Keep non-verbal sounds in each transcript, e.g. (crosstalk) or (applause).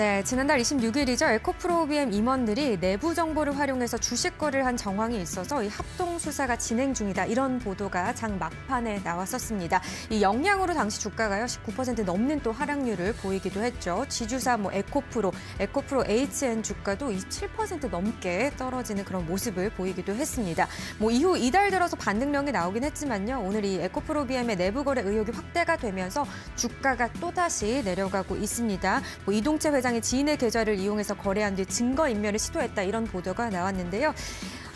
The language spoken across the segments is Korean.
네, 지난달 26일이죠. 에코프로비엠 임원들이 내부 정보를 활용해서 주식 거래를 한 정황이 있어서 이 합동 수사가 진행 중이다. 이런 보도가 장 막판에 나왔었습니다. 이 영향으로 당시 주가가요. 19% 넘는 또 하락률을 보이기도 했죠. 지주사 뭐 에코프로, 에코프로 HN 주가도 27% 넘게 떨어지는 그런 모습을 보이기도 했습니다. 뭐 이후 이달 들어서 반등명이 나오긴 했지만요. 오늘 이 에코프로비엠의 내부 거래 의혹이 확대가 되면서 주가가 또다시 내려가고 있습니다. 뭐 이동채 회장 이상의 지인의 계좌를 이용해서 거래한 뒤 증거 인멸을 시도했다 이런 보도가 나왔는데요.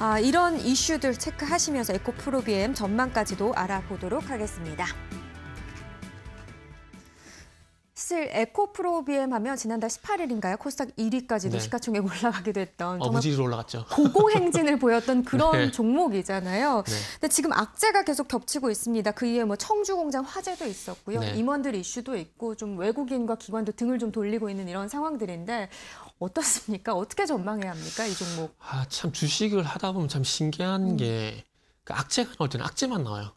아, 이런 이슈들 체크하시면서 에코프로비엠 전망까지도 알아보도록 하겠습니다. 사실 에코프로비엠 하면 지난달 18일인가요? 코스닥 1위까지도 네. 시가총액 올라가기도 했던 어, 무지로 올라갔죠. 고공행진을 보였던 그런 (laughs) 네. 종목이잖아요. 네. 근데 지금 악재가 계속 겹치고 있습니다. 그 이후에 뭐 청주 공장 화재도 있었고요. 네. 임원들 이슈도 있고 좀 외국인과 기관도 등을 좀 돌리고 있는 이런 상황들인데 어떻습니까? 어떻게 전망해야 합니까? 이 종목. 아, 참 주식을 하다 보면 참 신기한 음. 게그 악재가 나올 때는 악재만 나와요.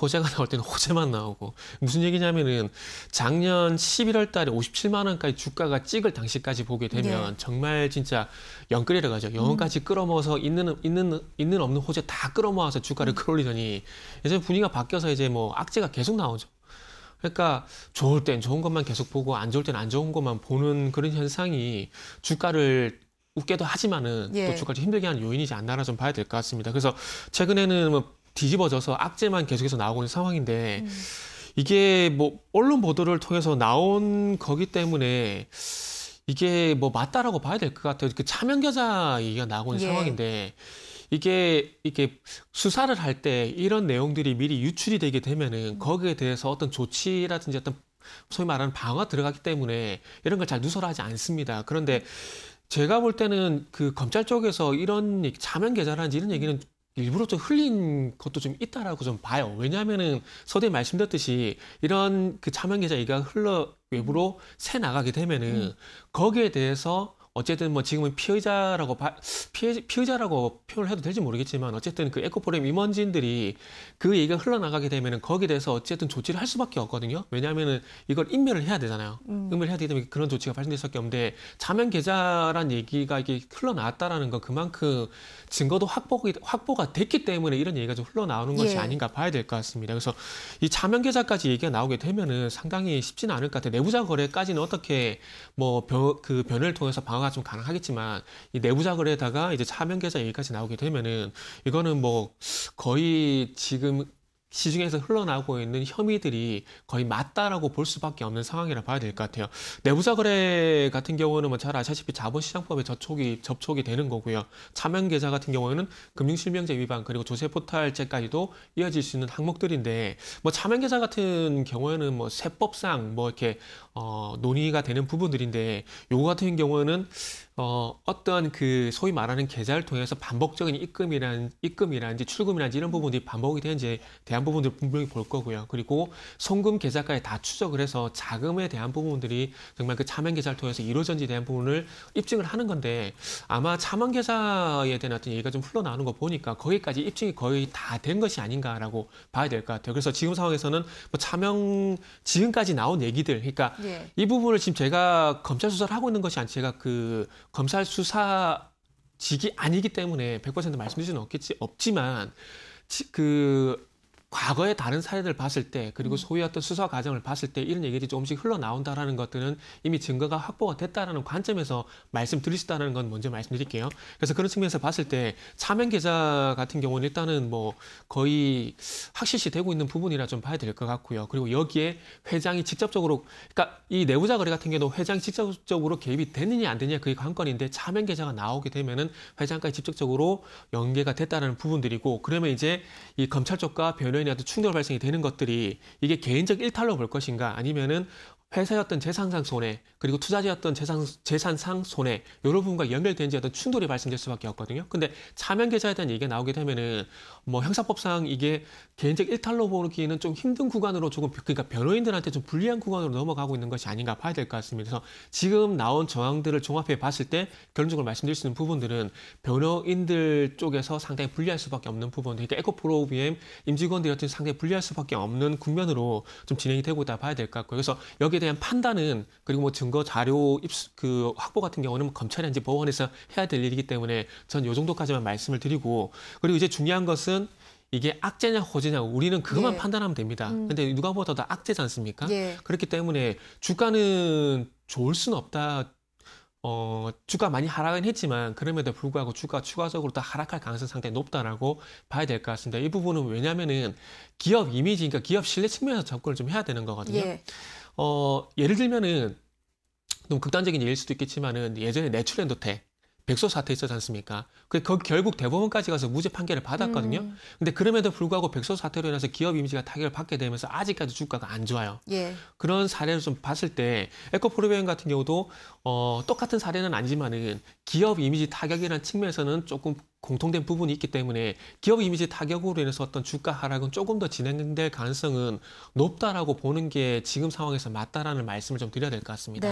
호재가 나올 때는 호재만 나오고 무슨 얘기냐면은 작년 11월 달에 57만 원까지 주가가 찍을 당시까지 보게 되면 네. 정말 진짜 연끌이라 가죠. 영원까지 음. 끌어모아서 있는 있는 있는 없는 호재 다 끌어모아서 주가를 음. 끌어올리더니 이제 분위기가 바뀌어서 이제 뭐 악재가 계속 나오죠. 그러니까 좋을 땐 좋은 것만 계속 보고 안 좋을 땐 안 좋은 것만 보는 그런 현상이 주가를 웃게도 하지만은 예. 또 주가를 힘들게 하는 요인이지 않나라 좀 봐야 될 것 같습니다. 그래서 최근에는 뭐 뒤집어져서 악재만 계속해서 나오고 있는 상황인데 음. 이게 뭐 언론 보도를 통해서 나온 거기 때문에 이게 뭐 맞다라고 봐야 될 것 같아요. 그 차명계좌 얘기가 나오고 있는 예. 상황인데 이게 이게 수사를 할 때 이런 내용들이 미리 유출이 되게 되면은 음. 거기에 대해서 어떤 조치라든지 어떤 소위 말하는 방어 가 들어가기 때문에 이런 걸 잘 누설하지 않습니다. 그런데 제가 볼 때는 그 검찰 쪽에서 이런 자면 계좌라든지 이런 얘기는 일부러 좀 흘린 것도 좀 있다라고 좀 봐요. 왜냐하면은 서대 말씀드렸듯이 이런 그자명 계좌 얘기가 흘러 외부로 새 나가게 되면은 음. 거기에 대해서 어쨌든 뭐 지금은 피의자라고 피해, 피의자라고 표현을 해도 될지 모르겠지만 어쨌든 그 에코포럼 임원진들이 그 얘기가 흘러나가게 되면은 거기에 대해서 어쨌든 조치를 할 수밖에 없거든요. 왜냐하면은 이걸 인멸을 해야 되잖아요. 음. 인멸을 해야 되기 때문에 그런 조치가 발생될 수밖에 없는데 자면 계좌란 얘기가 이게 흘러나왔다라는 건 그만큼 증거도 확보, 가 확보가 됐기 때문에 이런 얘기가 좀 흘러나오는 것이 예. 아닌가 봐야 될 것 같습니다. 그래서 이 자면 계좌까지 얘기가 나오게 되면은 상당히 쉽지는 않을 것 같아요. 내부자 거래까지는 어떻게 뭐 변, 그 변을 통해서 방어 강화가 좀 가능하겠지만 이 내부자 글에다가 이제 차명 계좌 얘기까지 나오게 되면은 이거는 뭐 거의 지금 시중에서 흘러나오고 있는 혐의들이 거의 맞다라고 볼 수밖에 없는 상황이라 봐야 될 것 같아요. 내부사 거래 같은 경우는 뭐 잘 아시다시피 자본시장법에 접촉이 접촉이 되는 거고요. 차명 계좌 같은 경우에는 금융실명제 위반 그리고 조세포탈죄까지도 이어질 수 있는 항목들인데 뭐 차명 계좌 같은 경우에는 뭐 세법상 뭐 이렇게 어 논의가 되는 부분들인데 요거 같은 경우에는 어, 어떤 그 소위 말하는 계좌를 통해서 반복적인 입금이란 입금이란지 출금이란지 이런 부분들이 반복이 되는지에 대한 부분들 분명히 볼 거고요. 그리고 송금 계좌까지 다 추적을 해서 자금에 대한 부분들이 정말 그 차명 계좌를 통해서 이루어졌는지 대한 부분을 입증을 하는 건데 아마 차명 계좌에 대한 어떤 얘기가 좀 흘러나오는 거 보니까 거기까지 입증이 거의 다 된 것이 아닌가라고 봐야 될 것 같아요. 그래서 지금 상황에서는 뭐 차명 지금까지 나온 얘기들 그러니까 예. 이 부분을 지금 제가 검찰 수사를 하고 있는 것이 아니라 제가 그 검찰 수사직이 아니기 때문에 100% 말씀드릴 수는 없겠지 없지만 그 과거의 다른 사례들 을 봤을 때 그리고 음. 소위 어떤 수사 과정을 봤을 때 이런 얘기들이 조금씩 흘러나온다라는 것들은 이미 증거가 확보가 됐다라는 관점에서 말씀드리시다는 건 먼저 말씀드릴게요. 그래서 그런 측면에서 봤을 때 차명 계좌 같은 경우는 일단은 뭐 거의 확실시 되고 있는 부분이라 좀 봐야 될 것 같고요. 그리고 여기에 회장이 직접적으로 그러니까 이 내부자 거래 같은 경우도 회장이 직접적으로 개입이 되느냐 안 되느냐 그게 관건인데 차명 계좌가 나오게 되면은 회장까지 직접적으로 연계가 됐다는 부분들이고 그러면 이제 이 검찰 쪽과 변호인 자연한테 충돌 발생이 되는 것들이 이게 개인적 일탈로 볼 것인가 아니면은 회사였던 재산상 손해 그리고 투자자였던 재산, 재산상 손해 이런 부분과 연결된 지 어떤 충돌이 발생될 수밖에 없거든요. 근데 차명 계좌에 대한 얘기가 나오게 되면은 뭐 형사법상 이게 개인적 일탈로 보기에는 좀 힘든 구간으로 조금 그러니까 변호인들한테 좀 불리한 구간으로 넘어가고 있는 것이 아닌가 봐야 될 것 같습니다. 그래서 지금 나온 정황들을 종합해 봤을 때 결론적으로 말씀드릴 수 있는 부분들은 변호인들 쪽에서 상당히 불리할 수밖에 없는 부분 그러니까 에코프로 OBM 임직원들 이 어떤 상당히 불리할 수밖에 없는 국면으로 좀 진행이 되고 있다 봐야 될 것 같고요. 그래서 여기에 대한 판단은 그리고 뭐 증거 자료 입수 그 확보 같은 경우는 뭐 검찰이든지 법원에서 해야 될 일이기 때문에 전 요 정도까지만 말씀을 드리고 그리고 이제 중요한 것은 이게 악재냐 호재냐 우리는 그것만 예. 판단하면 됩니다. 음. 근데 누가 보다 더 악재지 않습니까? 예. 그렇기 때문에 주가는 좋을 수는 없다. 어, 주가 많이 하락은 했지만 그럼에도 불구하고 주가 추가적으로 더 하락할 가능성 상당히 높다라고 봐야 될 것 같습니다. 이 부분은 왜냐면은 기업 이미지, 그러니까 기업 신뢰 측면에서 접근을 좀 해야 되는 거거든요. 예. 어, 예를 들면은 너무 극단적인 예일 수도 있겠지만은 예전에 내추랜도테 백소 사태 있었지 않습니까? 그 결국 대법원까지 가서 무죄 판결을 받았거든요. 음. 근데 그럼에도 불구하고 백소 사태로 인해서 기업 이미지가 타격을 받게 되면서 아직까지 주가가 안 좋아요. 예. 그런 사례를 좀 봤을 때 에코프로베인 같은 경우도 어, 똑같은 사례는 아니지만은 기업 이미지 타격이라는 측면에서는 조금 공통된 부분이 있기 때문에 기업 이미지 타격으로 인해서 어떤 주가 하락은 조금 더 진행될 가능성은 높다라고 보는 게 지금 상황에서 맞다라는 말씀을 좀 드려야 될 것 같습니다. 네.